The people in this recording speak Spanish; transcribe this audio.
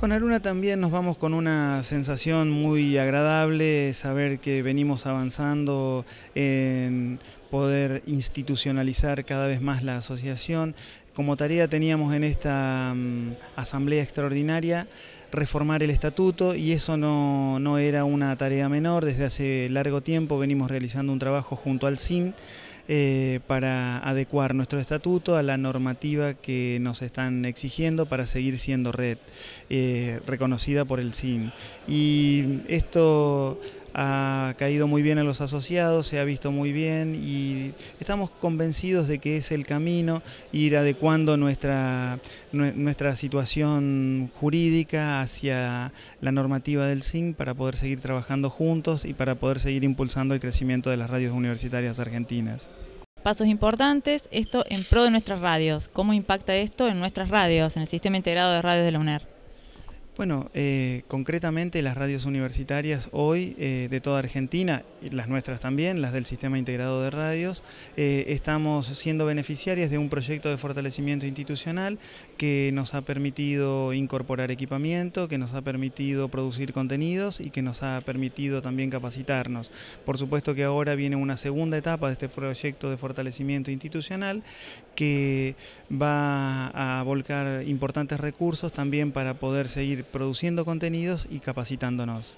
Con Aruna también nos vamos con una sensación muy agradable, saber que venimos avanzando en poder institucionalizar cada vez más la asociación. Como tarea teníamos en esta mm, asamblea extraordinaria reformar el estatuto y eso no, era una tarea menor. Desde hace largo tiempo venimos realizando un trabajo junto al CIN eh, para adecuar nuestro estatuto a la normativa que nos están exigiendo para seguir siendo red eh, reconocida por el CIN. Y esto ha caído muy bien en los asociados, se ha visto muy bien y estamos convencidos de que es el camino ir adecuando nuestra, nuestra situación jurídica hacia la normativa del SIN para poder seguir trabajando juntos y para poder seguir impulsando el crecimiento de las radios universitarias argentinas. Pasos importantes, esto en pro de nuestras radios. ¿Cómo impacta esto en nuestras radios, en el sistema integrado de radios de la UNER? Bueno, eh, concretamente las radios universitarias hoy eh, de toda Argentina, las nuestras también, las del Sistema Integrado de Radios, eh, estamos siendo beneficiarias de un proyecto de fortalecimiento institucional que nos ha permitido incorporar equipamiento, que nos ha permitido producir contenidos y que nos ha permitido también capacitarnos. Por supuesto que ahora viene una segunda etapa de este proyecto de fortalecimiento institucional que va a volcar importantes recursos también para poder seguir produciendo contenidos y capacitándonos.